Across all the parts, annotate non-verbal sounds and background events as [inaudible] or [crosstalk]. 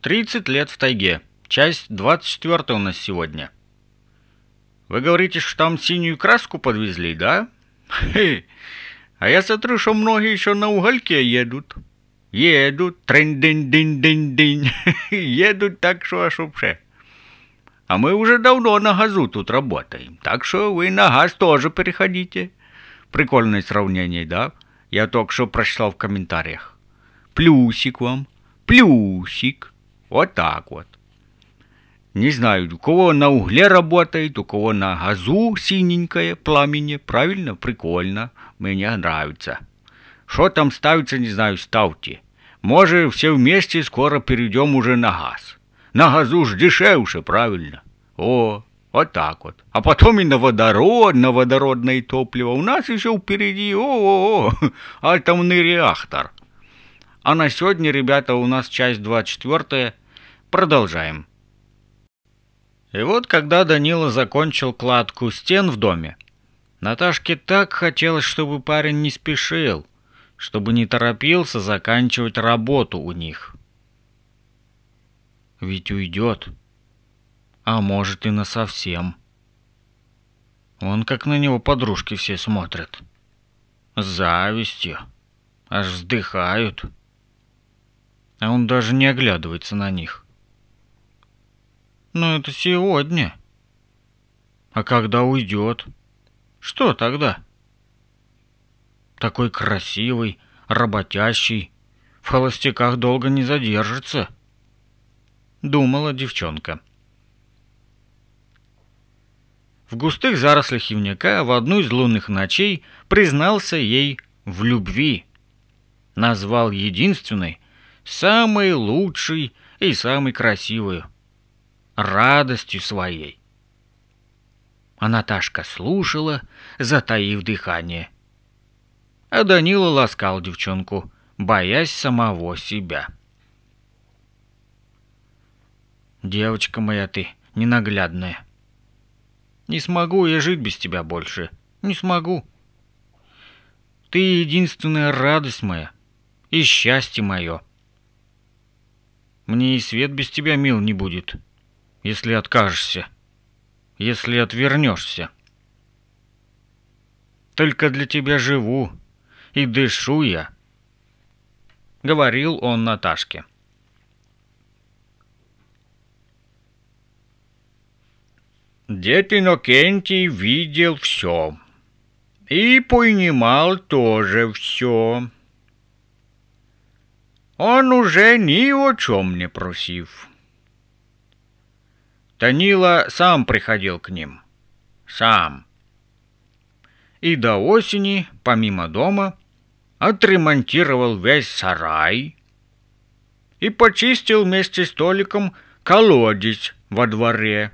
Тридцать лет в тайге. Часть двадцать 24 у нас сегодня. Вы говорите, что там синюю краску подвезли, да? Хе. А я смотрю, что многие еще на угольке едут. Едут, трин-дин-дин-дин-дин. Едут так, что аж вообще. А мы уже давно на газу тут работаем, так что вы на газ тоже переходите. Прикольное сравнение, да? Я только что прочитал в комментариях. Плюсик вам, плюсик. Вот так вот. Не знаю, у кого на угле работает, у кого на газу синенькое пламени. Правильно? Прикольно. Мне нравится. Что там ставится, не знаю, ставьте. Может, все вместе скоро перейдем уже на газ. На газу ж дешевше, правильно? О, вот так вот. А потом и на водород, на водородное топливо. У нас еще впереди, о-о-о, [laughs] атомный реактор. А на сегодня, ребята, у нас часть 24. Продолжаем. И вот, когда Данила закончил кладку стен в доме, Наташке так хотелось, чтобы парень не спешил, чтобы не торопился заканчивать работу у них. Ведь уйдет. А может и на совсем. Он как на него подружки все смотрят. С завистью. Аж вздыхают. — а он даже не оглядывается на них. Но ну, это сегодня. А когда уйдет? Что тогда? Такой красивый, работящий, в холостяках долго не задержится, думала девчонка. В густых зарослях хивняка в одну из лунных ночей признался ей в любви. Назвал единственной, самой лучшей и самой красивой, радостью своей. А Наташка слушала, затаив дыхание. А Данила ласкал девчонку, боясь самого себя. «Девочка моя ты, ненаглядная. Не смогу я жить без тебя больше, не смогу. Ты единственная радость моя и счастье мое». Мне и свет без тебя мил не будет, если откажешься, если отвернешься. Только для тебя живу и дышу я, — говорил он Наташке. Дед Иннокентий видел все и понимал тоже все. Он уже ни о чем не просив. Танила сам приходил к ним. Сам. И до осени, помимо дома, отремонтировал весь сарай и почистил вместе с Толиком колодец во дворе.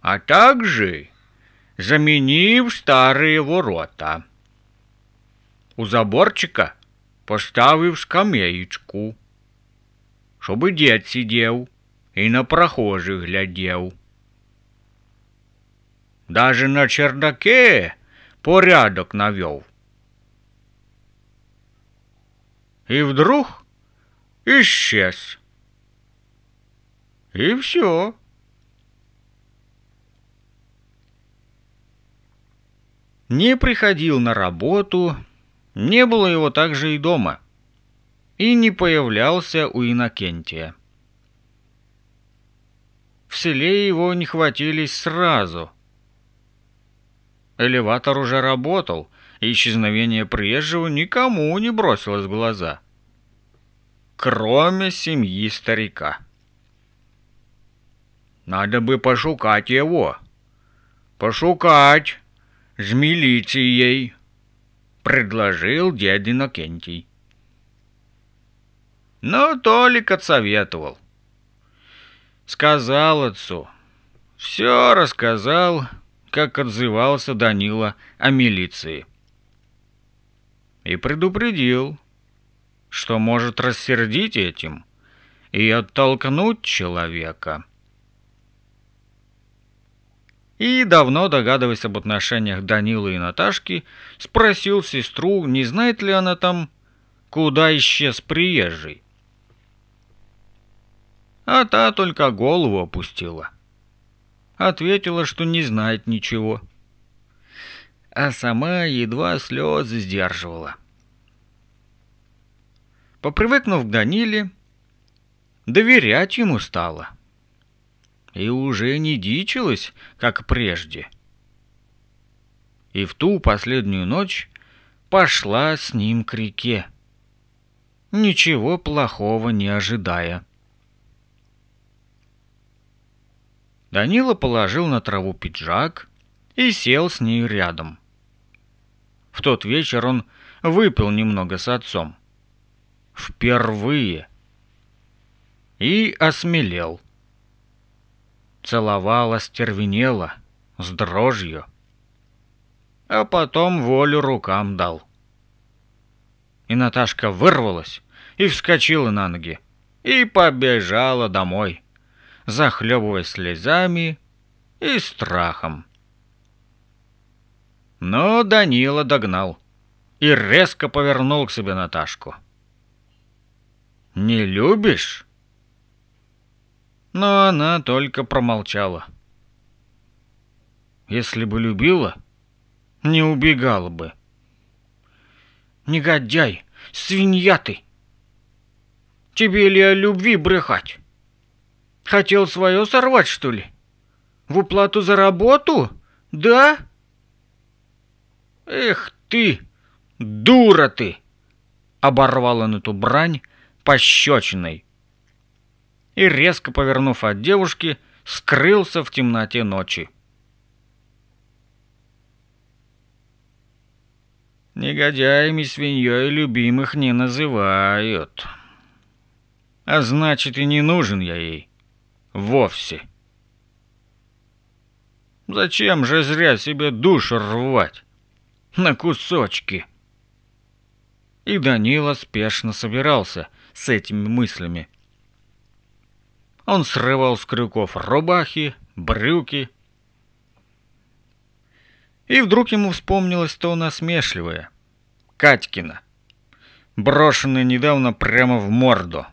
А также заменив старые ворота. У заборчика – поставив скам'яєчку, щоб і дід сидів і на прохожих глядів. Даже на чердаке порядок навел. И вдруг исчез. И все. Не приходил на работу, не было его также и дома. И не появлялся у Иннокентия. В селе его не хватились сразу. Элеватор уже работал, и исчезновение приезжего никому не бросилось в глаза. Кроме семьи старика. Надо бы пошукать его. Пошукать. С милицией предложил дядя Иннокентий. Но Толик отсоветовал. Сказал отцу. Все рассказал, как отзывался Данила о милиции. И предупредил, что может рассердить этим и оттолкнуть человека и, давно догадываясь об отношениях Данилы и Наташки, спросил сестру, не знает ли она там, куда исчез приезжий. А та только голову опустила. Ответила, что не знает ничего. А сама едва слезы сдерживала. Попривыкнув к Даниле, доверять ему стала — и уже не дичилась, как прежде. И в ту последнюю ночь пошла с ним к реке, ничего плохого не ожидая. Данила положил на траву пиджак и сел с ней рядом. В тот вечер он выпил немного с отцом. Впервые. И осмелел. — целовала стервенела, с дрожью, а потом волю рукам дал. И Наташка вырвалась и вскочила на ноги, и побежала домой, захлебываясь слезами и страхом. Но Данила догнал и резко повернул к себе Наташку. «Не любишь?» но она только промолчала. Если бы любила, не убегала бы. Негодяй, свинья ты! Тебе ли о любви брехать? Хотел свое сорвать, что ли? В уплату за работу? Да? Эх ты, дура ты! Оборвала на ту брань пощечиной — и, резко повернув от девушки, скрылся в темноте ночи. Негодяями свиньей любимых не называют. А значит, и не нужен я ей. Вовсе. Зачем же зря себе душу рвать? На кусочки. И Данила спешно собирался с этими мыслями. Он срывал с крюков рубахи, брюки. И вдруг ему вспомнилось то насмешливое. Катькина. Брошенный недавно прямо в морду.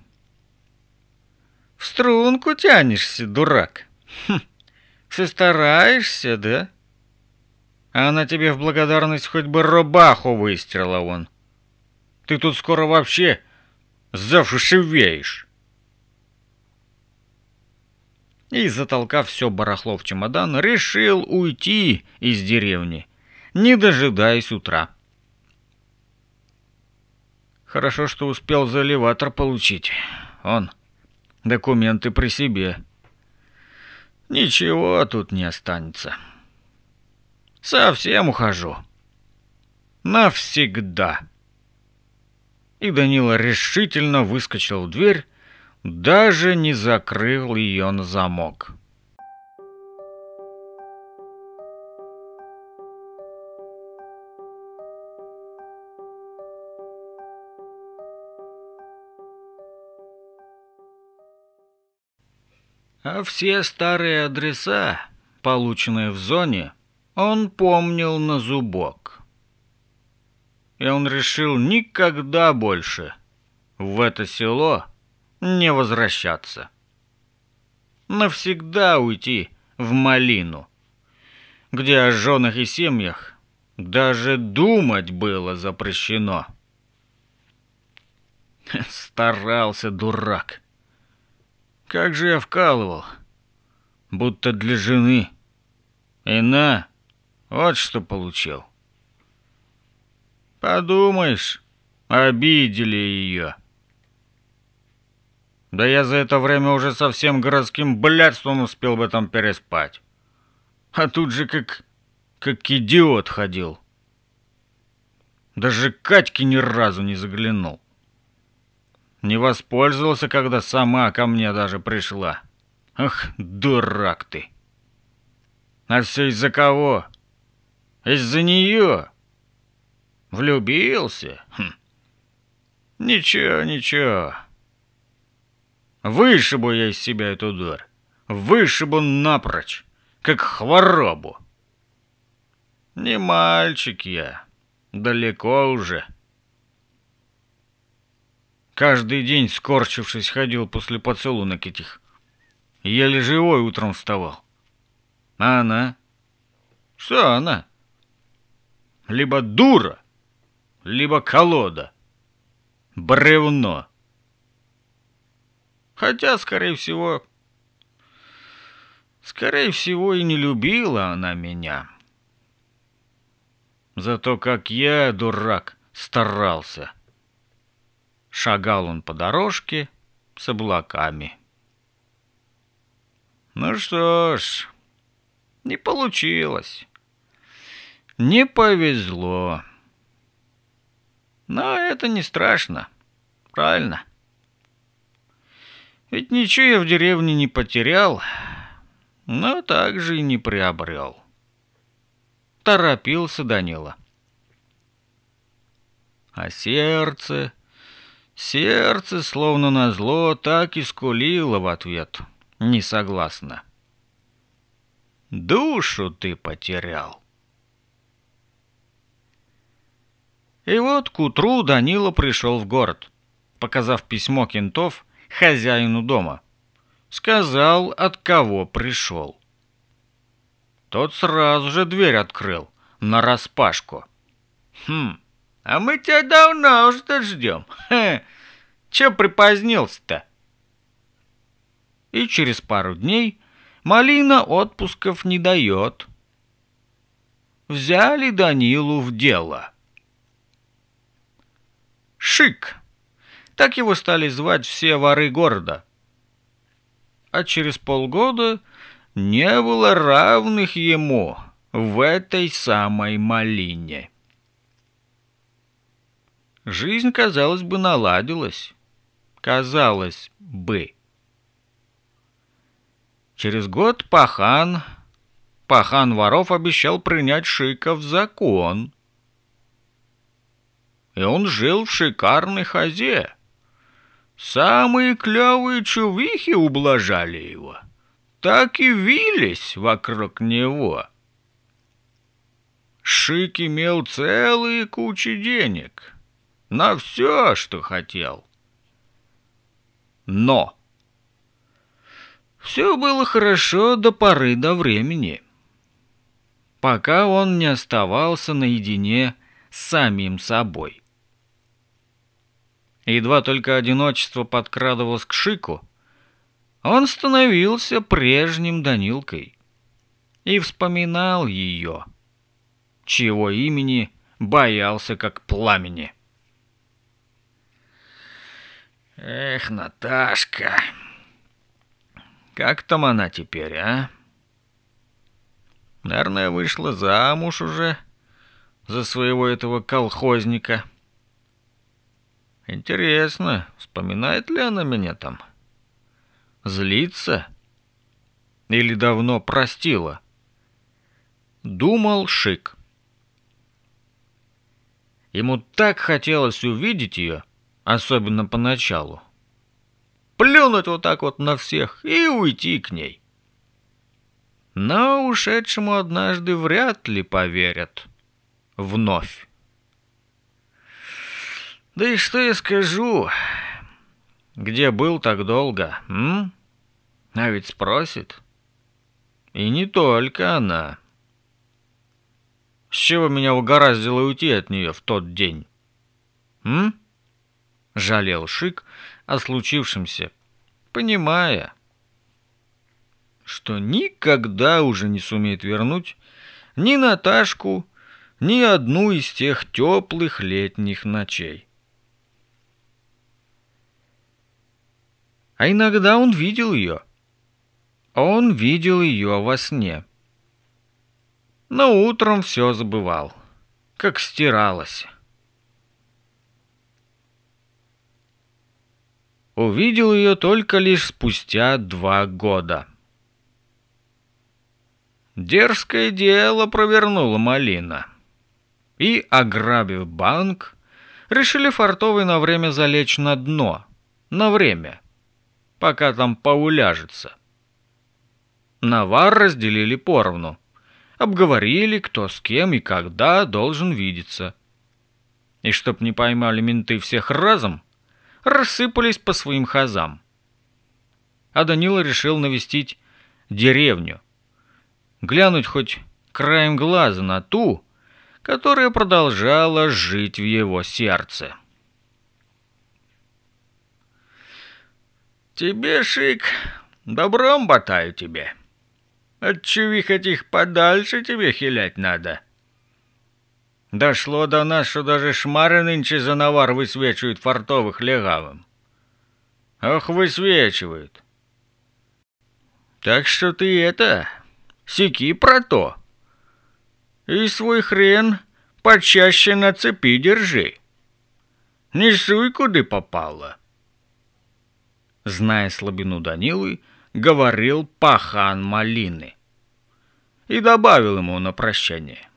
«В струнку тянешься, дурак!» «Хм, все стараешься, да?» А она тебе в благодарность хоть бы рубаху выстерла он. Ты тут скоро вообще зашивеешь и, затолкав все барахло в чемодан, решил уйти из деревни, не дожидаясь утра. Хорошо, что успел за элеватор получить. Он. Документы при себе. Ничего тут не останется. Совсем ухожу. Навсегда. И Данила решительно выскочил в дверь, даже не закрыл ее на замок. А все старые адреса, полученные в зоне, он помнил на зубок. И он решил никогда больше в это село не возвращаться. Навсегда уйти в малину, где о женах и семьях даже думать было запрещено. [laughs] Старался дурак. Как же я вкалывал, будто для жены. И на, вот что получил. Подумаешь, обидели ее. Да я за это время уже со всем городским блядством успел бы там переспать. А тут же как... как идиот ходил. Даже Катьке ни разу не заглянул. Не воспользовался, когда сама ко мне даже пришла. Ах, дурак ты! А все из-за кого? Из-за нее? Влюбился? Хм. Ничего, ничего. Вышибу я из себя эту дурь, Вышибу напрочь, как хворобу. Не мальчик я. Далеко уже. Каждый день, скорчившись, ходил после поцелунок этих. Еле живой утром вставал. А она? Что она? Либо дура, либо колода. Бревно. Хотя, скорее всего... Скорее всего, и не любила она меня. Зато как я, дурак, старался. Шагал он по дорожке с облаками. Ну что ж, не получилось. Не повезло. Но это не страшно, правильно? Ведь ничего я в деревне не потерял, но также и не приобрел. Торопился Данила. А сердце... Сердце, словно на зло так и скулило в ответ. Не согласна. Душу ты потерял. И вот к утру Данила пришел в город. Показав письмо кентов, хозяину дома. Сказал, от кого пришел. Тот сразу же дверь открыл, нараспашку. «Хм, а мы тебя давно уже ждем. Хе, че припозднился-то?» И через пару дней малина отпусков не дает. Взяли Данилу в дело. Шик. Так его стали звать все воры города. А через полгода не было равных ему в этой самой малине. Жизнь, казалось бы, наладилась. Казалось бы. Через год пахан... Пахан воров обещал принять Шика в закон. И он жил в шикарной хазе. Самые клевые чувихи ублажали его, так и вились вокруг него. Шик имел целые кучи денег на все, что хотел. Но все было хорошо до поры до времени, пока он не оставался наедине с самим собой. И едва только одиночество подкрадывалось к Шику, он становился прежним Данилкой и вспоминал ее, чего имени боялся как пламени. «Эх, Наташка, как там она теперь, а? Наверное, вышла замуж уже за своего этого колхозника». Интересно, вспоминает ли она меня там? Злится? Или давно простила? Думал Шик. Ему так хотелось увидеть ее, особенно поначалу. Плюнуть вот так вот на всех и уйти к ней. Но ушедшему однажды вряд ли поверят. Вновь. Да и что я скажу? Где был так долго, м? А ведь спросит. И не только она. С чего меня угораздило уйти от нее в тот день? М? Жалел Шик о случившемся, понимая, что никогда уже не сумеет вернуть ни Наташку, ни одну из тех теплых летних ночей. а иногда он видел ее. Он видел ее во сне. Но утром все забывал, как стиралось. Увидел ее только лишь спустя два года. Дерзкое дело провернула Малина. И, ограбив банк, решили фартовый на время залечь на дно. На время – пока там поуляжется. Навар разделили поровну. Обговорили, кто с кем и когда должен видеться. И чтоб не поймали менты всех разом, рассыпались по своим хазам. А Данила решил навестить деревню. Глянуть хоть краем глаза на ту, которая продолжала жить в его сердце. Тебе шик, добром ботаю тебе. От чувих этих подальше тебе хилять надо. Дошло до нас, что даже шмары нынче за навар высвечивают фартовых легавым. Ох, высвечивают. Так что ты это, Сики про то. И свой хрен почаще на цепи держи. Не суй, куды попало. — зная слабину Данилы, говорил пахан Малины. И добавил ему на прощание.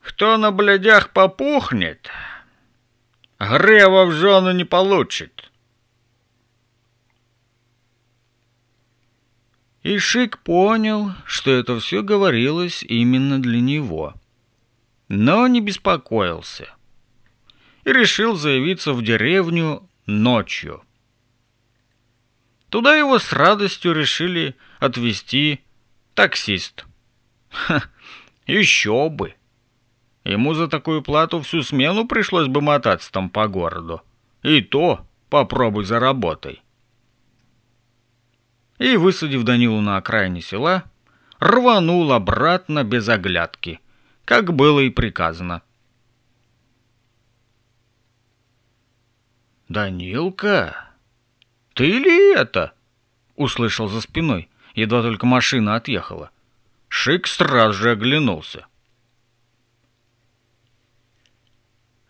«Кто на блядях попухнет, грева в жену не получит». И Шик понял, что это все говорилось именно для него. Но не беспокоился. И решил заявиться в деревню ночью. Туда его с радостью решили отвезти таксист. Ха, еще бы! Ему за такую плату всю смену пришлось бы мотаться там по городу. И то попробуй заработай. И, высадив Данилу на окраине села, рванул обратно без оглядки, как было и приказано. «Данилка, ты ли это?» — услышал за спиной, едва только машина отъехала. Шик сразу же оглянулся.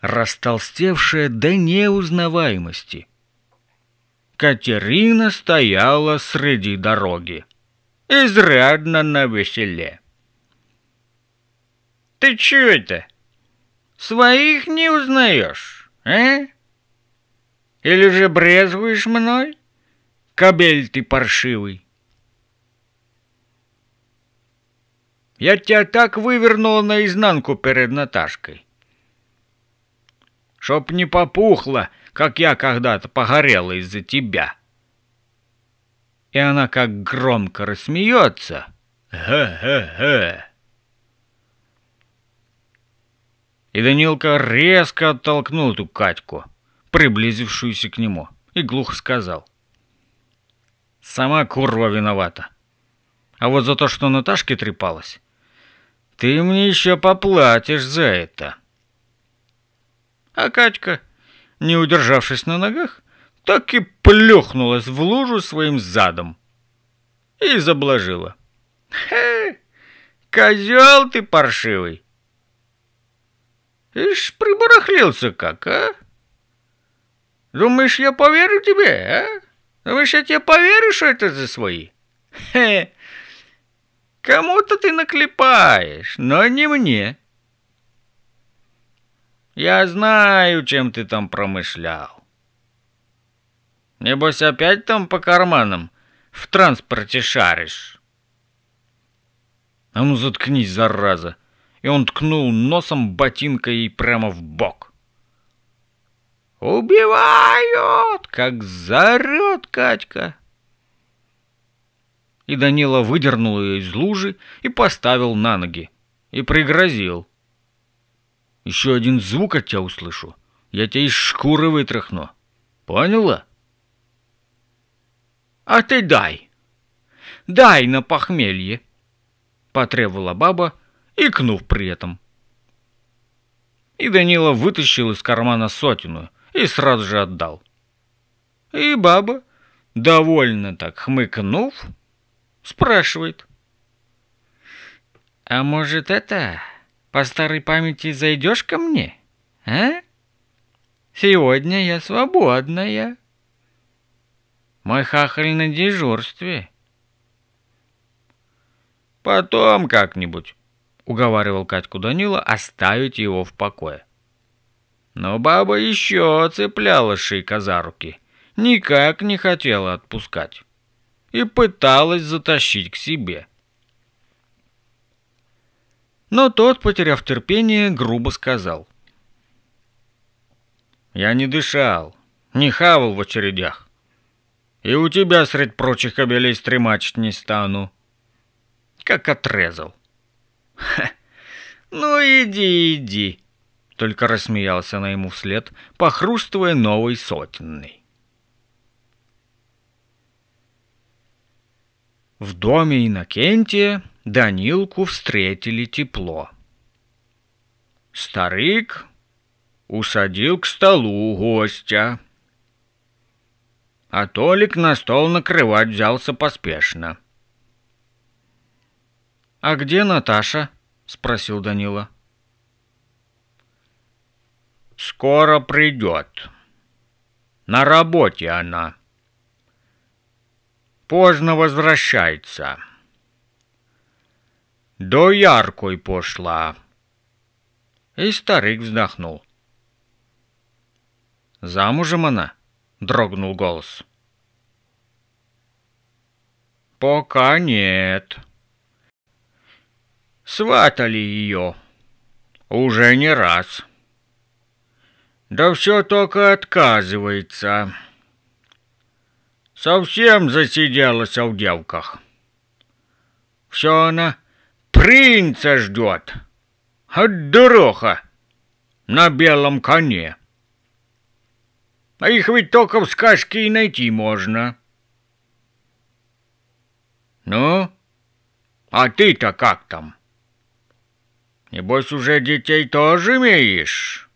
Растолстевшая до неузнаваемости. Катерина стояла среди дороги, изрядно на веселе. «Ты чё это? Своих не узнаешь, а?» Или же брезгуешь мной? Кабель, ты паршивый. Я тебя так вывернула наизнанку перед Наташкой. Чтоб не попухла, как я когда-то погорела из-за тебя. И она как громко рассмеется. Ха-ха-ха. И Данилка резко оттолкнул эту Катьку приблизившуюся к нему, и глухо сказал. «Сама курва виновата. А вот за то, что Наташке трепалась, ты мне еще поплатишь за это». А Катька, не удержавшись на ногах, так и плюхнулась в лужу своим задом и заблажила. «Хе, козел ты паршивый!» Ишь, прибарахлился как, а? Думаешь, я поверю тебе, а? Думаешь, я тебе поверю, что это за свои? Хе, кому-то ты наклепаешь, но не мне. Я знаю, чем ты там промышлял. Небось, опять там по карманам в транспорте шаришь. А ну заткнись, зараза. И он ткнул носом ботинкой прямо в бок. «Убивают!» — как заорет Катька. И Данила выдернул ее из лужи и поставил на ноги. И пригрозил. «Еще один звук от тебя услышу. Я тебя из шкуры вытряхну. Поняла?» «А ты дай! Дай на похмелье!» — потребовала баба, икнув при этом. И Данила вытащил из кармана сотину — и сразу же отдал. И баба, довольно так хмыкнув, спрашивает. «А может, это, по старой памяти зайдешь ко мне, а? Сегодня я свободная. Мой хахаль на дежурстве». «Потом как-нибудь», — уговаривал Катьку Данила оставить его в покое. Но баба еще цепляла Шика за руки, никак не хотела отпускать и пыталась затащить к себе. Но тот, потеряв терпение, грубо сказал. «Я не дышал, не хавал в очередях, и у тебя средь прочих обелей стремачить не стану». Как отрезал. «Ха, ну иди, иди», только рассмеялся на ему вслед, похрустывая новой сотенной. В доме Иннокентия Данилку встретили тепло. Старик усадил к столу гостя. А Толик на стол накрывать взялся поспешно. «А где Наташа?» — спросил Данила скоро придет. На работе она. Поздно возвращается. До яркой пошла. И старик вздохнул. «Замужем она?» — дрогнул голос. «Пока нет. Сватали ее. Уже не раз». Да все только отказывается. Совсем засиделась в девках. Все она принца ждет. От дуроха на белом коне. А их ведь только в сказке и найти можно. Ну, а ты-то как там? Небось, уже детей тоже имеешь?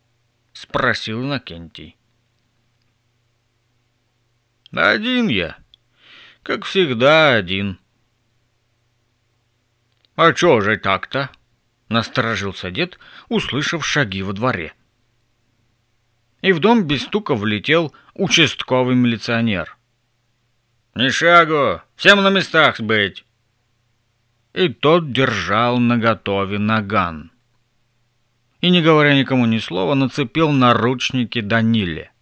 спросил Иннокентий. «Один я. Как всегда, один». «А чё же так-то?» — насторожился дед, услышав шаги во дворе. И в дом без стука влетел участковый милиционер. «Ни шагу! Всем на местах быть!» И тот держал наготове наган и, не говоря никому ни слова, нацепил наручники Даниле.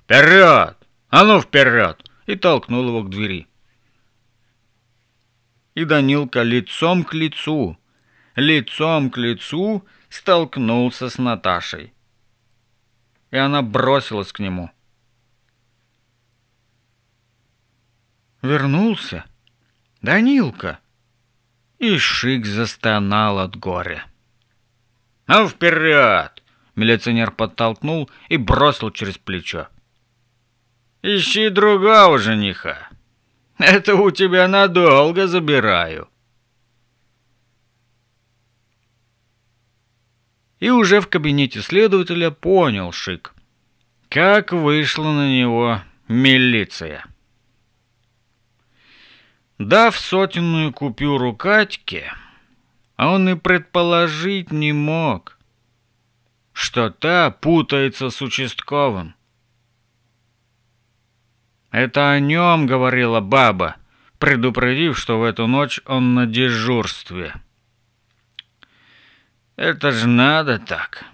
«Вперед! А ну вперед!» и толкнул его к двери. И Данилка лицом к лицу, лицом к лицу столкнулся с Наташей. И она бросилась к нему. Вернулся Данилка, и Шик застонал от горя. «А вперед!» — милиционер подтолкнул и бросил через плечо. «Ищи другого жениха. Это у тебя надолго забираю». И уже в кабинете следователя понял Шик, как вышла на него милиция. Дав сотенную купюру Катьке а он и предположить не мог, что та путается с участковым. «Это о нем», — говорила баба, предупредив, что в эту ночь он на дежурстве. «Это же надо так».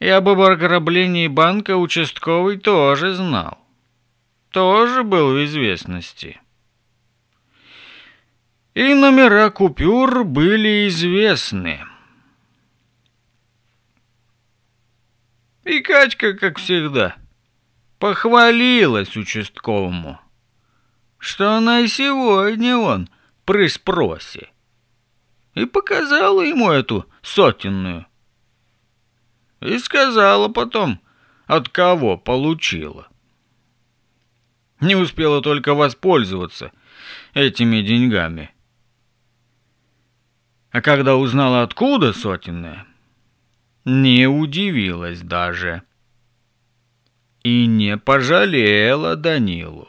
Я бы об ограблении банка участковый тоже знал. Тоже был в известности и номера купюр были известны. И Качка, как всегда, похвалилась участковому, что на сегодня он при спросе, и показала ему эту сотенную. И сказала потом, от кого получила. Не успела только воспользоваться этими деньгами. А когда узнала, откуда сотенная, не удивилась даже. И не пожалела Данилу.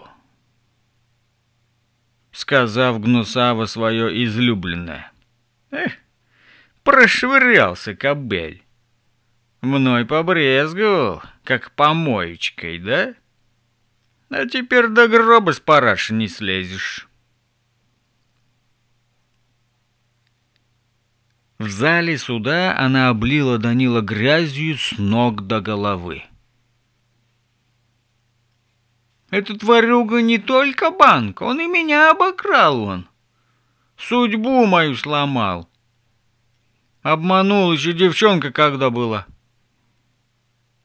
Сказав Гнусава свое излюбленное. Эх, прошвырялся кобель. Мной побрезговал, как помоечкой, да? А теперь до гроба с параши не слезешь. В зале суда она облила Данила грязью с ног до головы. «Этот тварюга не только банк, он и меня обокрал он. Судьбу мою сломал. Обманул еще девчонка когда была.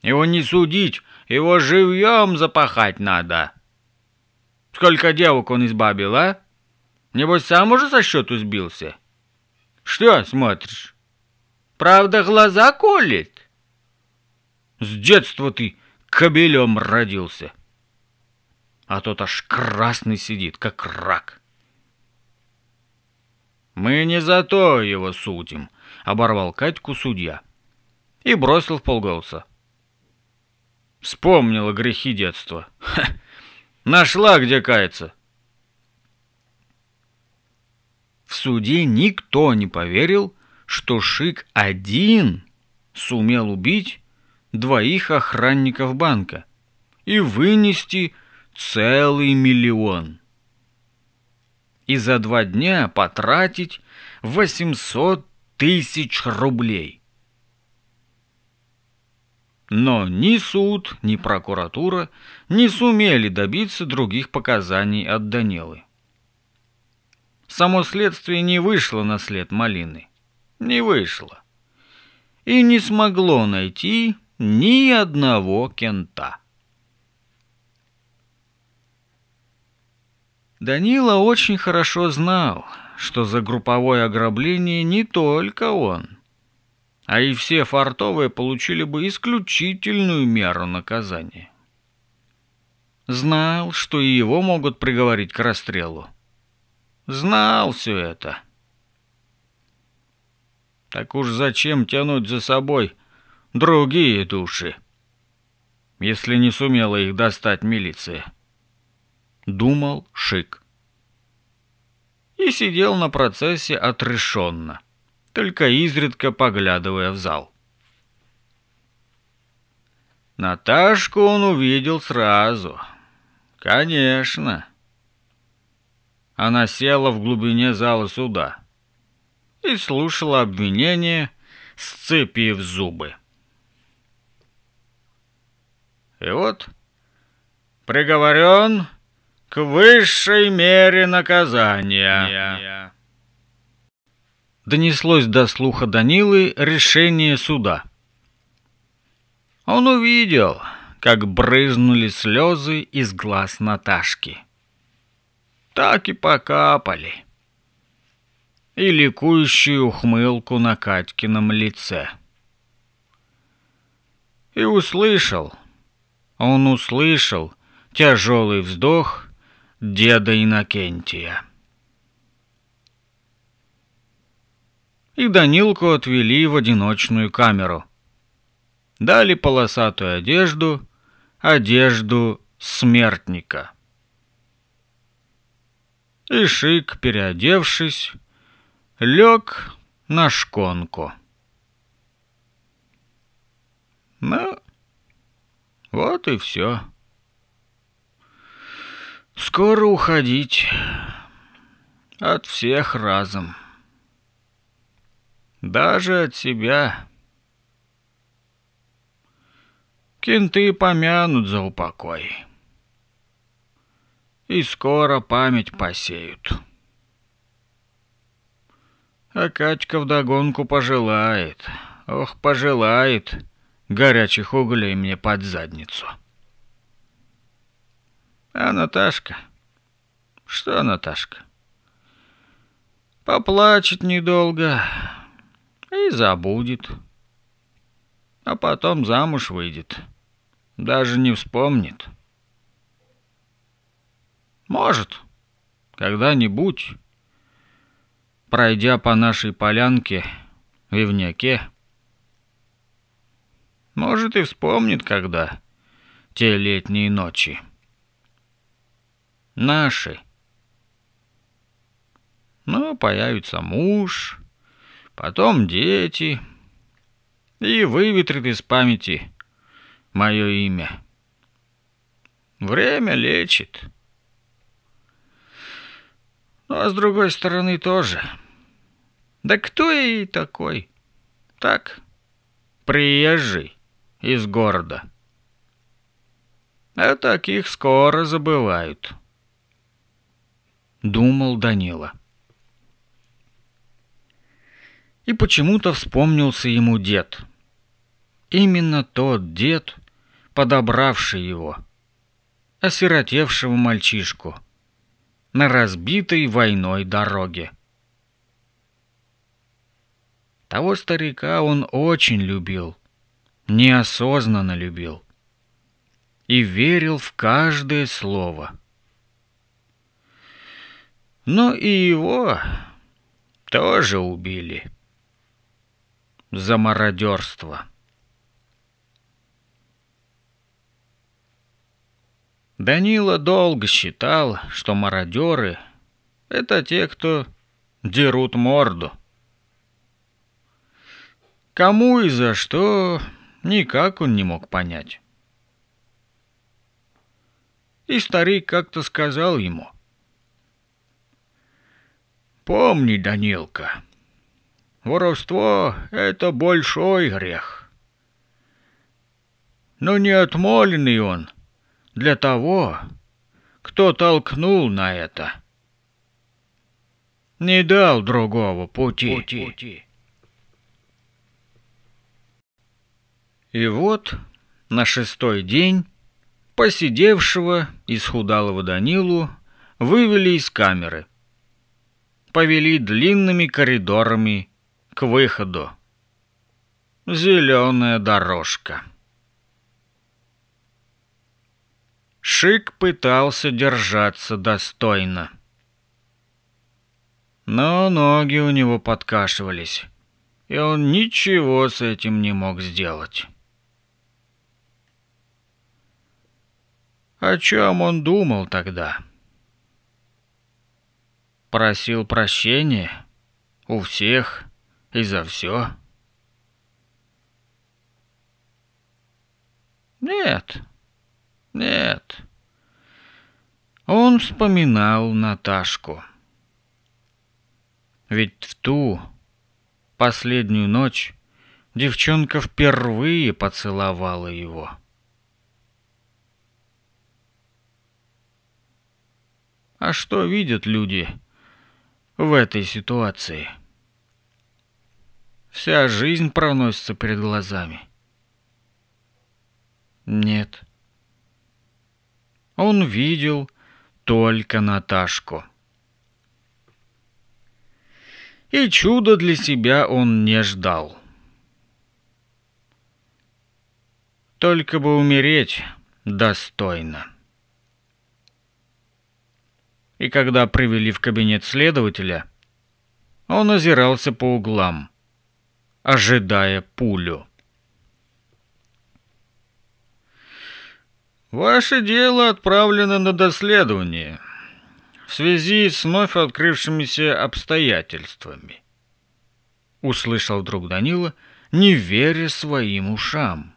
Его не судить, его живьем запахать надо. Сколько девок он избабил, а? Небось, сам уже со счету сбился?» Что смотришь? Правда, глаза колет? С детства ты кобелем родился. А тот аж красный сидит, как рак. Мы не за то его судим, оборвал Катьку судья и бросил в полголоса. Вспомнила грехи детства. Ха, нашла, где каяться. В суде никто не поверил, что Шик один сумел убить двоих охранников банка и вынести целый миллион. И за два дня потратить 800 тысяч рублей. Но ни суд, ни прокуратура не сумели добиться других показаний от Данилы само следствие не вышло на след малины. Не вышло. И не смогло найти ни одного кента. Данила очень хорошо знал, что за групповое ограбление не только он, а и все фартовые получили бы исключительную меру наказания. Знал, что и его могут приговорить к расстрелу Знал все это. Так уж зачем тянуть за собой другие души, если не сумела их достать милиция? Думал Шик. И сидел на процессе отрешенно, только изредка поглядывая в зал. Наташку он увидел сразу. Конечно. Она села в глубине зала суда и слушала обвинение, сцепив зубы. И вот приговорен к высшей мере наказания. Донеслось до слуха Данилы решение суда. Он увидел, как брызнули слезы из глаз Наташки так и покапали. И ликующую ухмылку на Катькином лице. И услышал, он услышал тяжелый вздох деда Иннокентия. И Данилку отвели в одиночную камеру. Дали полосатую одежду, одежду смертника и Шик, переодевшись, лег на шконку. Ну, вот и все. Скоро уходить от всех разом. Даже от себя. Кенты помянут за упокой и скоро память посеют. А Катька вдогонку пожелает, ох, пожелает горячих углей мне под задницу. А Наташка? Что Наташка? Поплачет недолго и забудет. А потом замуж выйдет. Даже не вспомнит. Может, когда-нибудь, пройдя по нашей полянке и вняке, может, и вспомнит когда те летние ночи. Наши. Но ну, появится муж, потом дети, и выветрит из памяти мое имя. Время лечит. А с другой стороны тоже. Да кто я и такой? Так, приезжий из города. А таких скоро забывают. Думал Данила. И почему-то вспомнился ему дед. Именно тот дед, подобравший его, осиротевшего мальчишку — на разбитой войной дороге. Того старика он очень любил, неосознанно любил и верил в каждое слово. Но и его тоже убили за мародерство. Данила долго считал, что мародеры — это те, кто дерут морду. Кому и за что, никак он не мог понять. И старик как-то сказал ему. «Помни, Данилка, воровство — это большой грех. Но не отмоленный он — для того, кто толкнул на это. Не дал другого пути. пути. И вот на шестой день посидевшего исхудалого Данилу вывели из камеры. Повели длинными коридорами к выходу. Зеленая дорожка. Шик пытался держаться достойно. Но ноги у него подкашивались, и он ничего с этим не мог сделать. О чем он думал тогда? Просил прощения у всех и за все. Нет, нет. Он вспоминал Наташку. Ведь в ту последнюю ночь девчонка впервые поцеловала его. А что видят люди в этой ситуации? Вся жизнь проносится перед глазами. Нет. А он видел только Наташку. И чуда для себя он не ждал. Только бы умереть достойно. И когда привели в кабинет следователя, он озирался по углам, ожидая пулю. Ваше дело отправлено на доследование в связи с вновь открывшимися обстоятельствами. Услышал друг Данила, не веря своим ушам.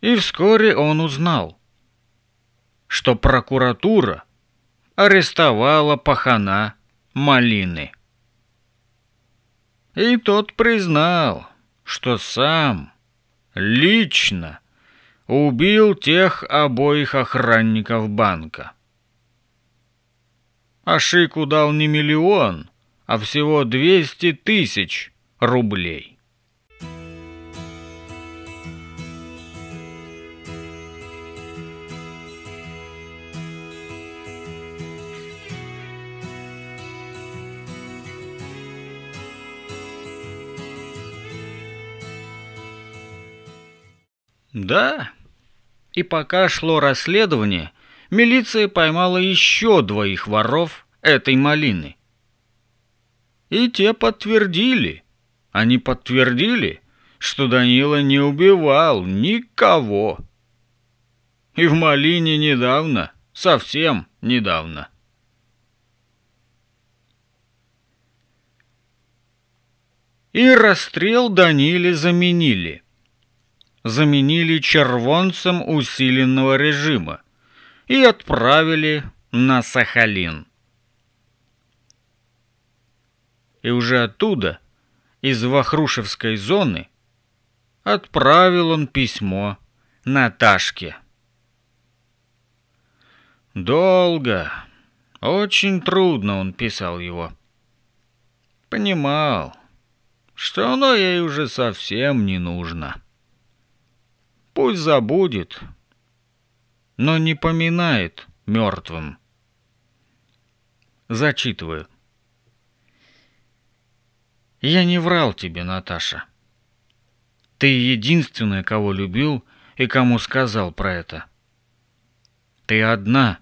И вскоре он узнал, что прокуратура арестовала пахана Малины. И тот признал, что сам лично убил тех обоих охранников банка. Ашику дал не миллион, а всего 200 тысяч рублей. Да. И пока шло расследование, милиция поймала еще двоих воров этой малины. И те подтвердили. Они подтвердили, что Данила не убивал никого. И в малине недавно, совсем недавно. И расстрел Даниле заменили заменили червонцем усиленного режима и отправили на Сахалин. И уже оттуда, из Вахрушевской зоны, отправил он письмо Наташке. Долго, очень трудно он писал его. Понимал, что оно ей уже совсем не нужно. Пусть забудет, но не поминает мертвым. Зачитываю. Я не врал тебе, Наташа. Ты единственная, кого любил и кому сказал про это. Ты одна.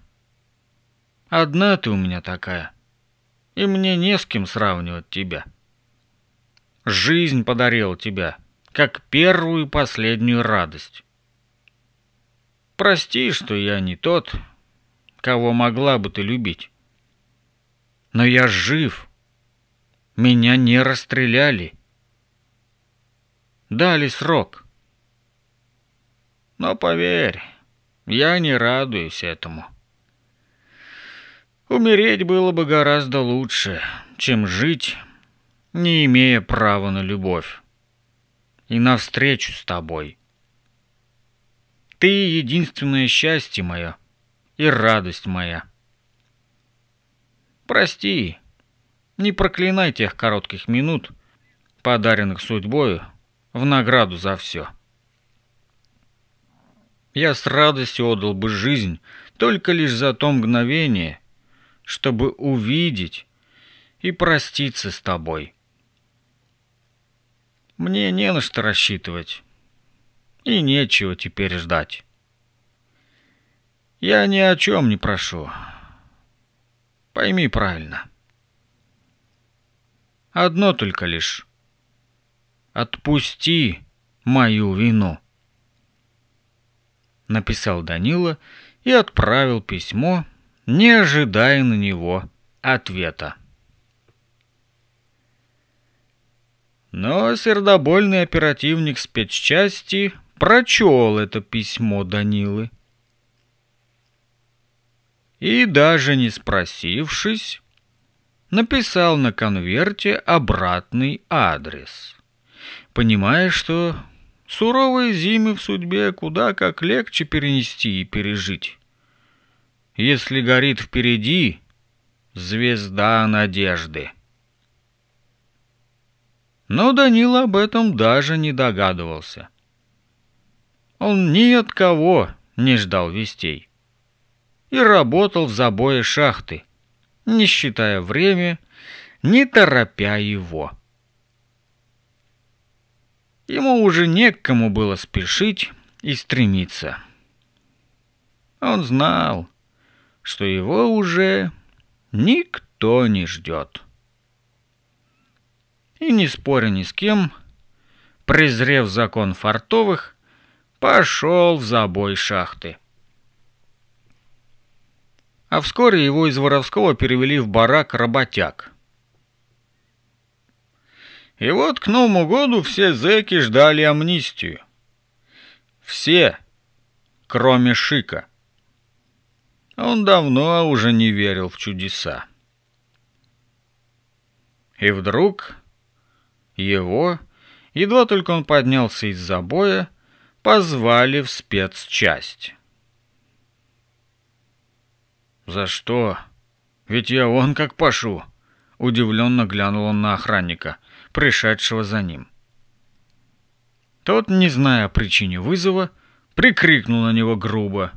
Одна ты у меня такая. И мне не с кем сравнивать тебя. Жизнь подарила тебя как первую и последнюю радость. Прости, что я не тот, кого могла бы ты любить. Но я жив. Меня не расстреляли. Дали срок. Но поверь, я не радуюсь этому. Умереть было бы гораздо лучше, чем жить, не имея права на любовь и навстречу с тобой. Ты единственное счастье мое и радость моя. Прости, не проклинай тех коротких минут, подаренных судьбою в награду за все. Я с радостью отдал бы жизнь только лишь за то мгновение, чтобы увидеть и проститься с тобой. Мне не на что рассчитывать. И нечего теперь ждать. Я ни о чем не прошу. Пойми правильно. Одно только лишь. Отпусти мою вину. Написал Данила и отправил письмо, не ожидая на него ответа. Но сердобольный оперативник спецчасти прочел это письмо Данилы. И даже не спросившись, написал на конверте обратный адрес. Понимая, что суровые зимы в судьбе куда как легче перенести и пережить. Если горит впереди звезда надежды. Но Данила об этом даже не догадывался. Он ни от кого не ждал вестей. И работал в забое шахты, не считая время, не торопя его. Ему уже не к кому было спешить и стремиться. Он знал, что его уже никто не ждет и, не споря ни с кем, презрев закон фартовых, пошел в забой шахты. А вскоре его из Воровского перевели в барак работяг. И вот к Новому году все зэки ждали амнистию. Все, кроме Шика. Он давно уже не верил в чудеса. И вдруг его, едва только он поднялся из забоя, позвали в спецчасть. «За что? Ведь я он как пошу? Удивленно глянул он на охранника, пришедшего за ним. Тот, не зная о причине вызова, прикрикнул на него грубо.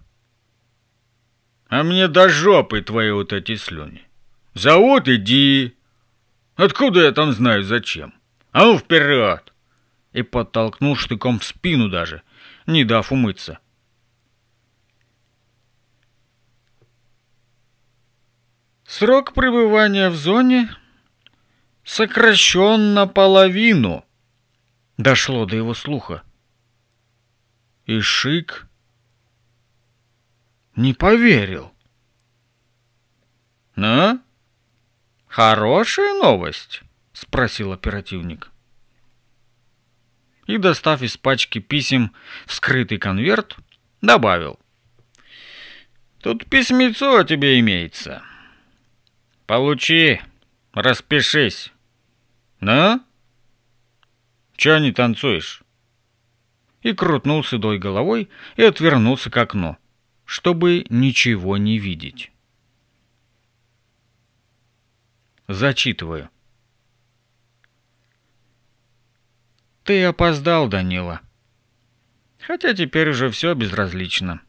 «А мне до жопы твои вот эти слюни! Завод иди! Откуда я там знаю зачем?» «А ну вперед!» И подтолкнул штыком в спину даже, не дав умыться. Срок пребывания в зоне сокращен наполовину. Дошло до его слуха. И Шик не поверил. «Ну, хорошая новость?» – спросил оперативник. И, достав из пачки писем вскрытый конверт, добавил. «Тут письмецо о тебе имеется. Получи, распишись. Ну? Чё не танцуешь?» И крутнул седой головой и отвернулся к окну, чтобы ничего не видеть. Зачитываю. Ты опоздал, Данила. Хотя теперь уже все безразлично.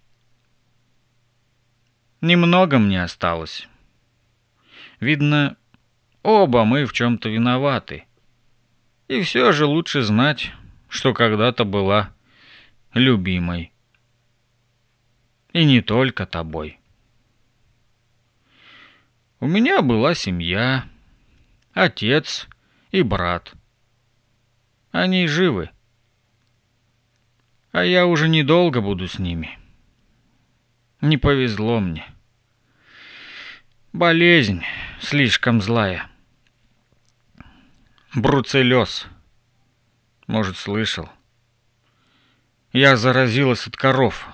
Немного мне осталось. Видно, оба мы в чем-то виноваты. И все же лучше знать, что когда-то была любимой. И не только тобой. У меня была семья, отец и брат — они живы. А я уже недолго буду с ними. Не повезло мне. Болезнь слишком злая. Бруцеллез. Может, слышал. Я заразилась от коров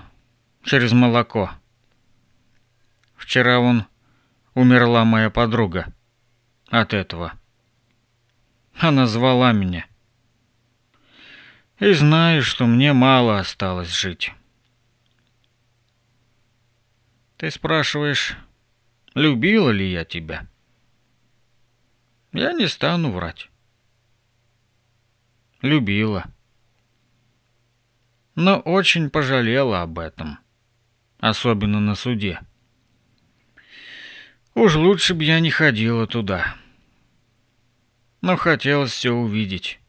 через молоко. Вчера он умерла моя подруга от этого. Она звала меня. И знаю, что мне мало осталось жить. Ты спрашиваешь, любила ли я тебя? Я не стану врать. Любила. Но очень пожалела об этом. Особенно на суде. Уж лучше бы я не ходила туда. Но хотелось все увидеть.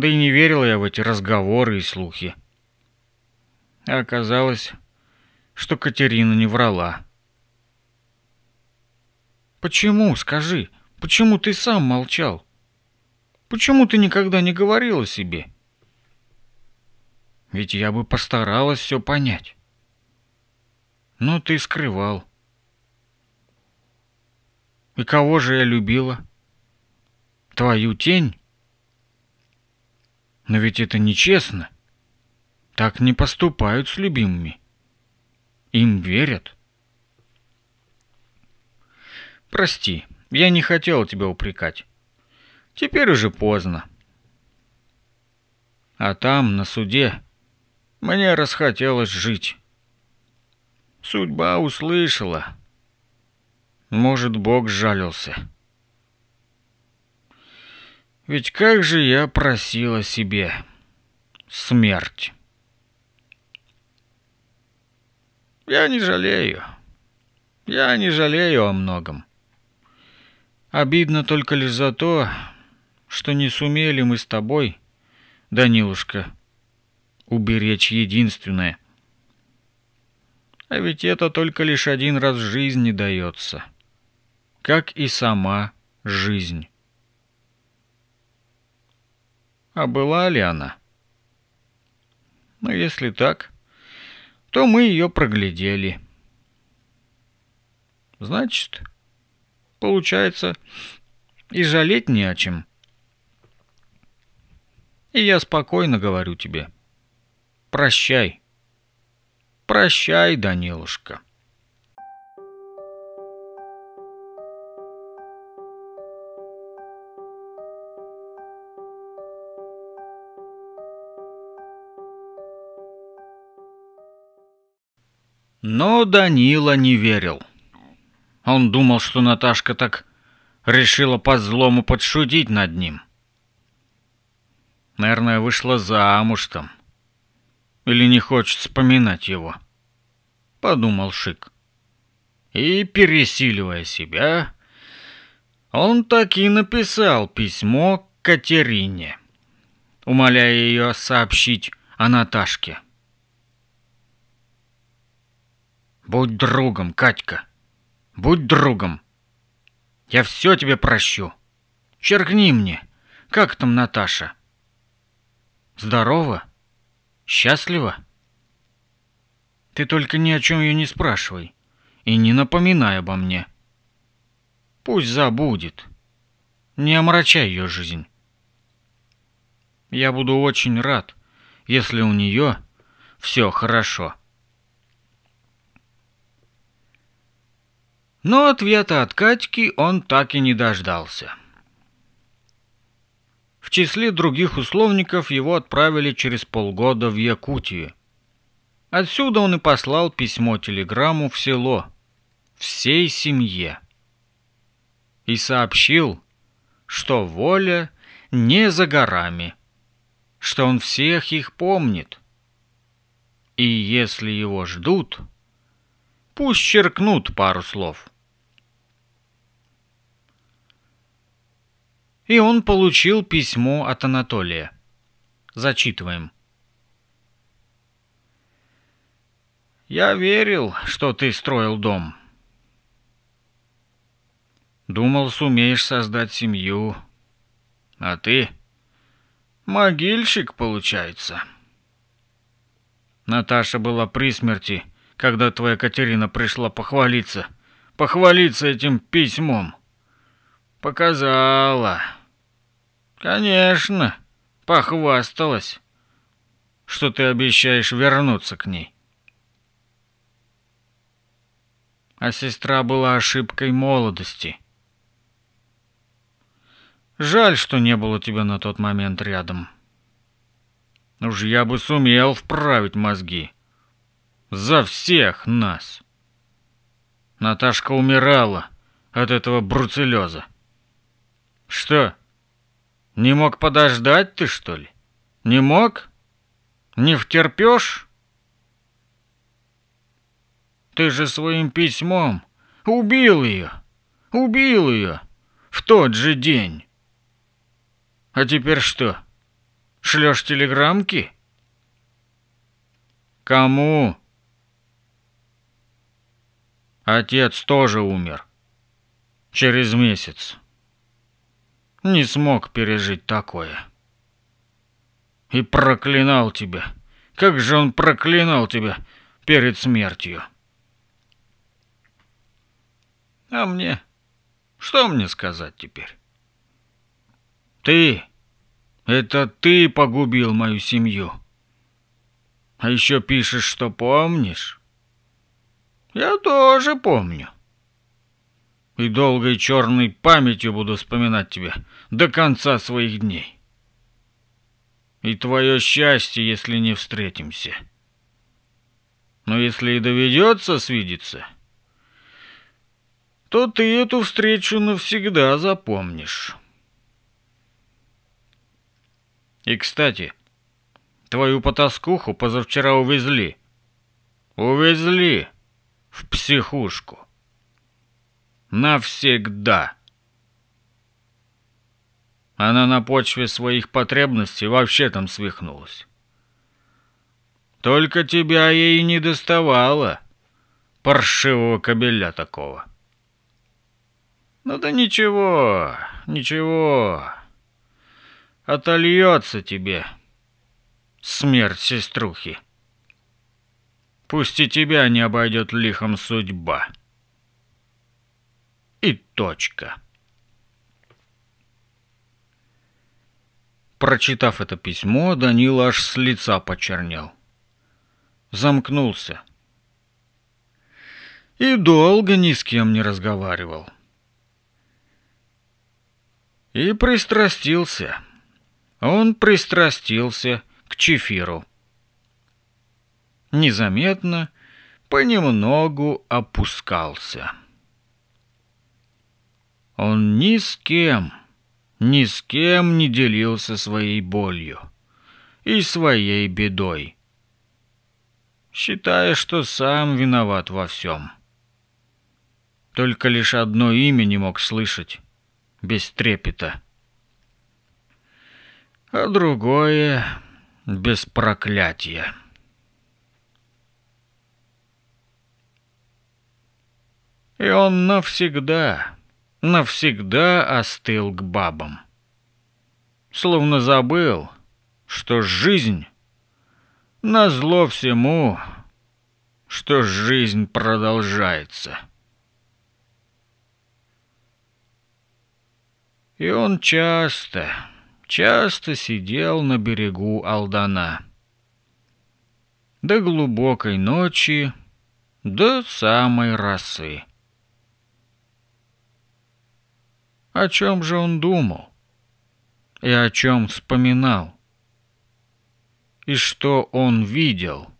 Да и не верила я в эти разговоры и слухи. А оказалось, что Катерина не врала. «Почему, скажи, почему ты сам молчал? Почему ты никогда не говорил о себе? Ведь я бы постаралась все понять. Но ты скрывал. И кого же я любила? Твою тень?» Но ведь это нечестно. Так не поступают с любимыми. Им верят. Прости, я не хотел тебя упрекать. Теперь уже поздно. А там, на суде, мне расхотелось жить. Судьба услышала. Может, Бог жалился. Ведь как же я просила себе смерть. Я не жалею. Я не жалею о многом. Обидно только лишь за то, что не сумели мы с тобой, Данилушка, уберечь единственное. А ведь это только лишь один раз в жизни дается, как и сама жизнь. А была ли она? Но ну, если так, то мы ее проглядели. Значит, получается, и жалеть не о чем. И я спокойно говорю тебе. Прощай. Прощай, Данилушка. Но Данила не верил. Он думал, что Наташка так решила по-злому подшутить над ним. Наверное, вышла замуж там. Или не хочет вспоминать его. Подумал Шик. И, пересиливая себя, он так и написал письмо Катерине, умоляя ее сообщить о Наташке. Будь другом, Катька. Будь другом. Я все тебе прощу. Черкни мне. Как там Наташа? Здорово? Счастлива? Ты только ни о чем ее не спрашивай. И не напоминай обо мне. Пусть забудет. Не омрачай ее жизнь. Я буду очень рад, если у нее все хорошо. Но ответа от Катьки он так и не дождался. В числе других условников его отправили через полгода в Якутию. Отсюда он и послал письмо-телеграмму в село, всей семье. И сообщил, что воля не за горами, что он всех их помнит. И если его ждут, пусть черкнут пару слов. и он получил письмо от Анатолия. Зачитываем. «Я верил, что ты строил дом. Думал, сумеешь создать семью. А ты могильщик, получается». Наташа была при смерти, когда твоя Катерина пришла похвалиться. Похвалиться этим письмом. Показала. Конечно, похвасталась, что ты обещаешь вернуться к ней. А сестра была ошибкой молодости. Жаль, что не было тебя на тот момент рядом. Уж я бы сумел вправить мозги. За всех нас. Наташка умирала от этого бруцеллеза. Что? Не мог подождать ты, что ли? Не мог? Не втерпешь? Ты же своим письмом убил ее, убил ее в тот же день. А теперь что, шлешь телеграммки? Кому? Отец тоже умер. Через месяц не смог пережить такое. И проклинал тебя. Как же он проклинал тебя перед смертью. А мне? Что мне сказать теперь? Ты, это ты погубил мою семью. А еще пишешь, что помнишь? Я тоже помню и долгой черной памятью буду вспоминать тебя до конца своих дней. И твое счастье, если не встретимся. Но если и доведется свидеться, то ты эту встречу навсегда запомнишь. И, кстати, твою потаскуху позавчера увезли. Увезли в психушку навсегда. Она на почве своих потребностей вообще там свихнулась. Только тебя ей не доставало, паршивого кобеля такого. Ну да ничего, ничего, отольется тебе смерть сеструхи. Пусть и тебя не обойдет лихом судьба и точка. Прочитав это письмо, Данила аж с лица почернел. Замкнулся. И долго ни с кем не разговаривал. И пристрастился. Он пристрастился к чефиру. Незаметно, понемногу опускался. Он ни с кем, ни с кем не делился своей болью и своей бедой, считая, что сам виноват во всем. Только лишь одно имя не мог слышать, без трепета. А другое — без проклятия. И он навсегда навсегда остыл к бабам. Словно забыл, что жизнь, назло всему, что жизнь продолжается. И он часто, часто сидел на берегу Алдана. До глубокой ночи, до самой росы. О чем же он думал? И о чем вспоминал? И что он видел?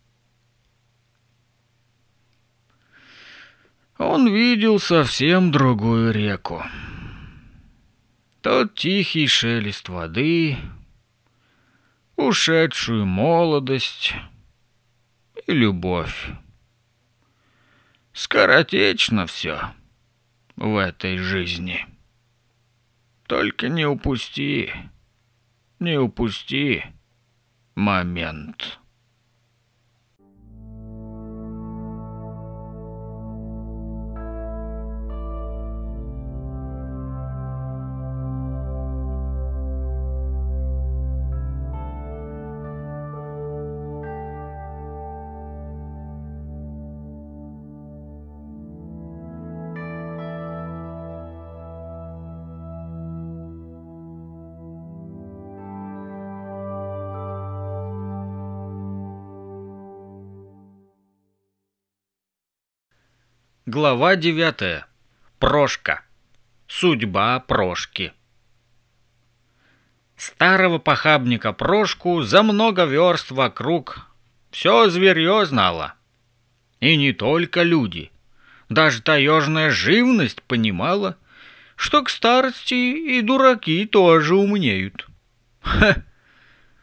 Он видел совсем другую реку. Тот тихий шелест воды, ушедшую молодость и любовь. Скоротечно все в этой жизни. Только не упусти, не упусти момент». Глава 9. Прошка. Судьба Прошки. Старого похабника Прошку за много верст вокруг все зверье знало. И не только люди. Даже таежная живность понимала, что к старости и дураки тоже умнеют. Ха!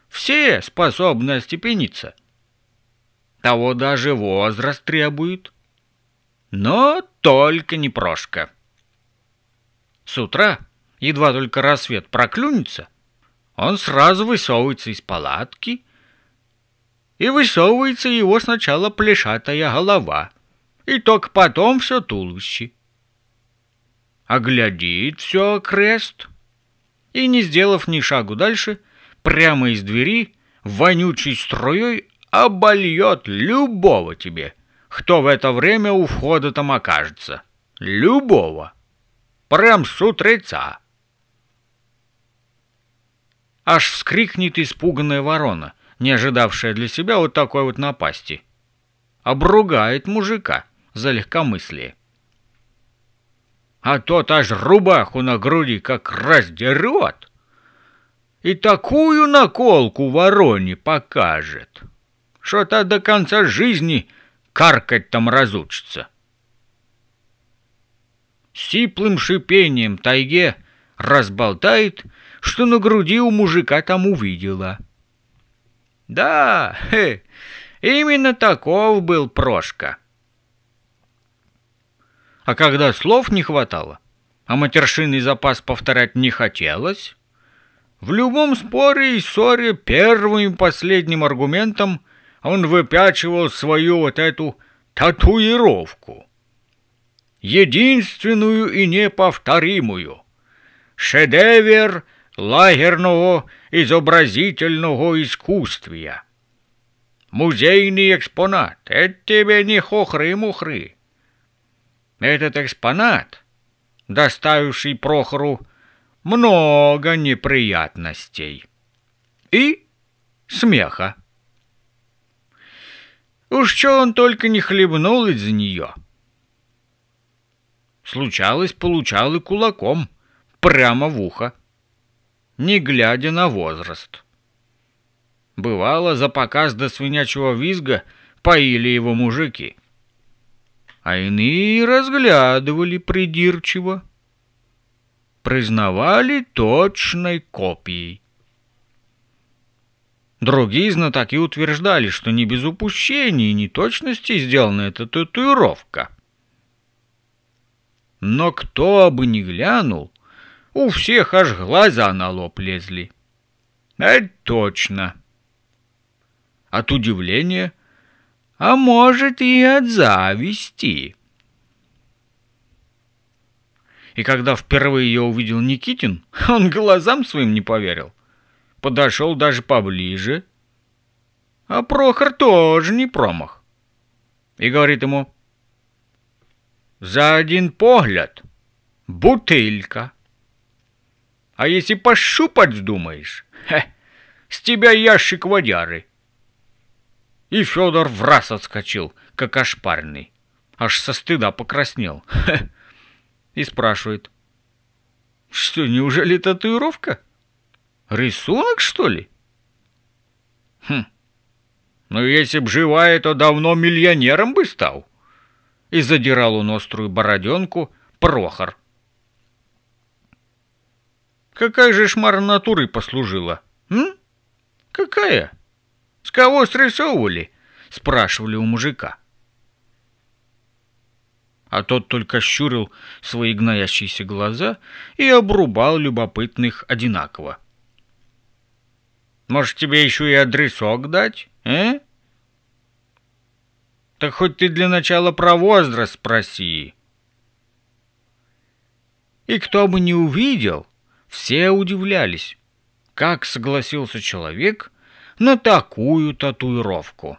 Все способны остепениться. Того даже возраст требует — но только не Прошка. С утра, едва только рассвет проклюнется, он сразу высовывается из палатки, и высовывается его сначала плешатая голова, и только потом все туловище. Оглядит все крест и, не сделав ни шагу дальше, прямо из двери вонючей струей обольет любого тебе — кто в это время у входа там окажется. Любого. Прям с утреца. Аж вскрикнет испуганная ворона, не ожидавшая для себя вот такой вот напасти. Обругает мужика за легкомыслие. А тот аж рубаху на груди как раздерет. И такую наколку вороне покажет, что та до конца жизни — каркать там разучится. Сиплым шипением тайге разболтает, что на груди у мужика там увидела. Да, хе, именно таков был Прошка. А когда слов не хватало, а матершинный запас повторять не хотелось, в любом споре и ссоре первым и последним аргументом он выпячивал свою вот эту татуировку. Единственную и неповторимую. Шедевр лагерного изобразительного искусствия. Музейный экспонат. Это тебе не хохры-мухры. Этот экспонат, доставивший Прохору много неприятностей и смеха. Уж что он только не хлебнул из-за нее. Случалось, получал и кулаком, прямо в ухо, не глядя на возраст. Бывало, за показ до свинячего визга поили его мужики, а иные разглядывали придирчиво признавали точной копией. Другие знатоки утверждали, что не без упущений и неточностей сделана эта татуировка. Но кто бы ни глянул, у всех аж глаза на лоб лезли. Это точно. От удивления, а может и от зависти. И когда впервые ее увидел Никитин, [laughs] он глазам своим не поверил подошел даже поближе. А Прохор тоже не промах. И говорит ему, за один погляд бутылька. А если пощупать вздумаешь, [laughs] хе, с тебя ящик водяры. И Федор в раз отскочил, как ошпаренный. Аж со стыда покраснел. Хе. [laughs] И спрашивает, что, неужели татуировка? — Рисунок, что ли? Хм. Ну, если б живая, то давно миллионером бы стал. И задирал он острую бороденку Прохор. Какая же шмара натурой послужила? М? Какая? С кого срисовывали? Спрашивали у мужика. А тот только щурил свои гноящиеся глаза и обрубал любопытных одинаково. Может, тебе еще и адресок дать, э? Так хоть ты для начала про возраст спроси. И кто бы не увидел, все удивлялись, как согласился человек на такую татуировку.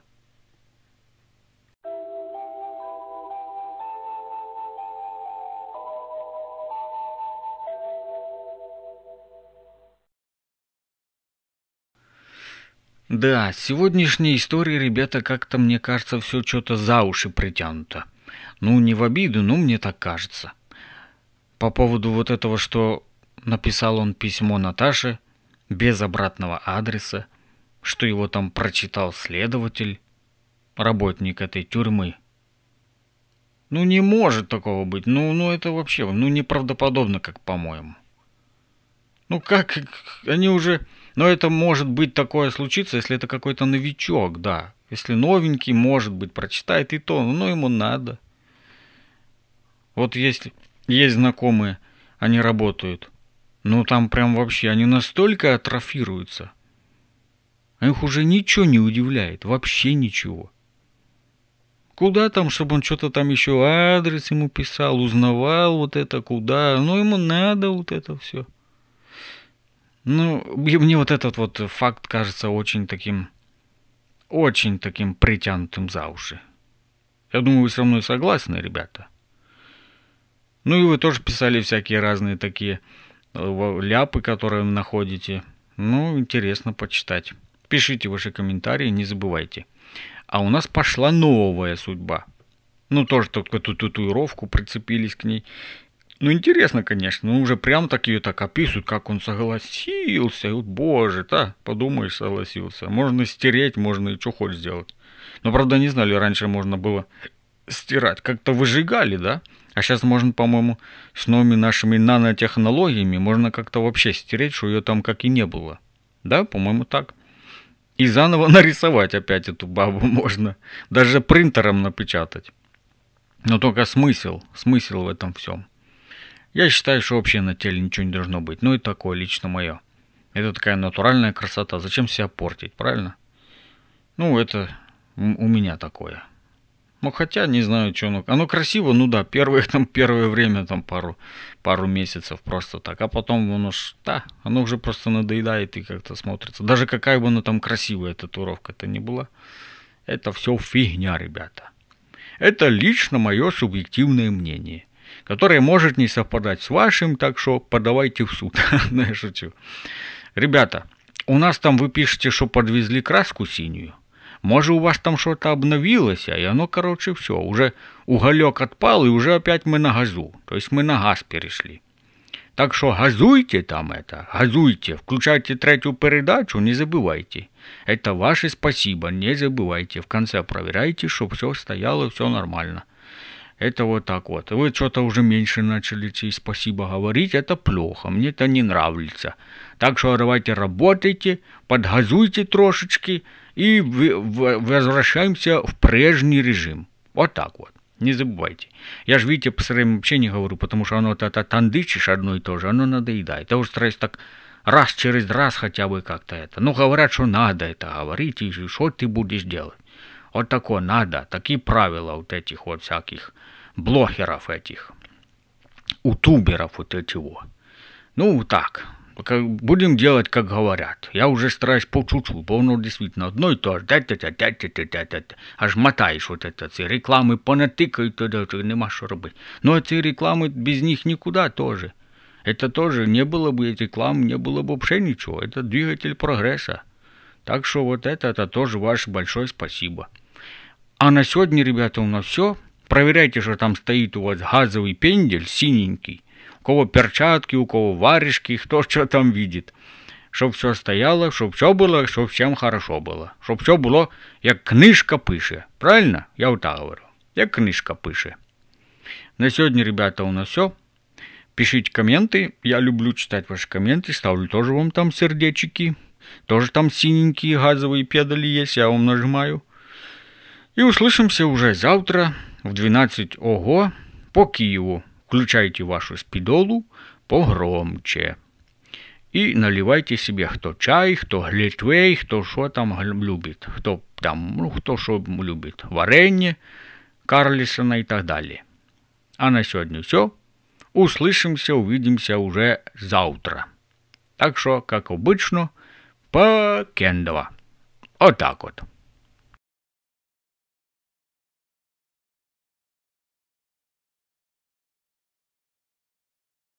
Да, с сегодняшней истории, ребята, как-то, мне кажется, все что-то за уши притянуто. Ну, не в обиду, но мне так кажется. По поводу вот этого, что написал он письмо Наташе без обратного адреса, что его там прочитал следователь, работник этой тюрьмы. Ну не может такого быть. Ну, ну это вообще, ну неправдоподобно, как по-моему. Ну как, они уже но это может быть такое случиться, если это какой-то новичок, да. Если новенький, может быть, прочитает и то, но ну, ему надо. Вот есть, есть знакомые, они работают. Ну там прям вообще, они настолько атрофируются. Их уже ничего не удивляет, вообще ничего. Куда там, чтобы он что-то там еще адрес ему писал, узнавал вот это, куда. Ну ему надо вот это все. Ну, мне вот этот вот факт кажется очень таким, очень таким притянутым за уши. Я думаю, вы со мной согласны, ребята. Ну и вы тоже писали всякие разные такие э, ляпы, которые вы находите. Ну, интересно почитать. Пишите ваши комментарии, не забывайте. А у нас пошла новая судьба. Ну, тоже только ту татуировку прицепились к ней. Ну, интересно, конечно. но ну, уже прям так ее так описывают, как он согласился. Вот, боже, да, подумаешь, согласился. Можно стереть, можно и что хочешь сделать. Но, правда, не знали, раньше можно было стирать. Как-то выжигали, да? А сейчас можно, по-моему, с новыми нашими нанотехнологиями можно как-то вообще стереть, что ее там как и не было. Да, по-моему, так. И заново [laughs] нарисовать опять эту бабу можно. Даже принтером напечатать. Но только смысл, смысл в этом всем. Я считаю, что вообще на теле ничего не должно быть. Ну и такое лично мое. Это такая натуральная красота. Зачем себя портить, правильно? Ну, это у меня такое. Ну, хотя, не знаю, что оно... Оно красиво, ну да, первое, [laughs] там, первое время, там, пару, пару месяцев просто так. А потом оно ж, да, оно уже просто надоедает и как-то смотрится. Даже какая бы она там красивая татуировка-то не была. Это все фигня, ребята. Это лично мое субъективное мнение которое может не совпадать с вашим, так что подавайте в суд. [laughs] Ну, я шучу. Ребята, у нас там вы пишете, что подвезли краску синюю. Может, у вас там что-то обновилось, и а оно, короче, все, уже уголек отпал, и уже опять мы на газу. То есть мы на газ перешли. Так что газуйте там это, газуйте, включайте третью передачу, не забывайте. Это ваше спасибо, не забывайте. В конце проверяйте, чтобы все стояло, все нормально. Это вот так вот. Вы что-то уже меньше начали и спасибо говорить, это плохо, мне это не нравится. Так что давайте работайте, подгазуйте трошечки и возвращаемся в прежний режим. Вот так вот. Не забывайте. Я же, видите, по своим вообще не говорю, потому что оно это тандычишь одно и то же, оно надоедает. Это уже стараюсь так раз через раз хотя бы как-то это. Ну, говорят, что надо это говорить, и что ты будешь делать. Вот такое надо, такие правила вот этих вот всяких блогеров этих, утуберов вот этого. Ну, так, как, будем делать, как говорят. Я уже стараюсь по чуть-чуть, потому ну, действительно одно и то же. Аж мотаешь вот это, ці реклами понатикають, туди, нема що робити. Но эти рекламы без них никуда тоже. Это тоже не было бы рекламы, не было бы вообще ничего. Это двигатель прогресса. Так что вот это, это тоже ваше большое спасибо. А на сегодня, ребята, у нас все. Проверяйте, что там стоит у вас газовый пендель синенький. У кого перчатки, у кого варежки, кто [laughs] что там видит. Щоб все стояло, щоб все было, щоб всем хорошо было, Щоб все было, как книжка пише. Правильно? Я вот так говорю. Как книжка пише. На сегодня, ребята, у нас все. Пишите комменты. Я люблю читать ваши комменты. Ставлю тоже вам там сердечки. Тоже там синенькие газовые педали есть, я вам нажимаю. И услышимся уже завтра в 12 ого по Киеву. Включайте вашу спидолу погромче. И наливайте себе кто чай, кто глитвей, кто что там любит, кто там, ну кто что любит, варенье, Карлісона и так далее. А на сегодня все. Услышимся, увидимся уже завтра. Так что как обычно. Pa kendova. O tako to.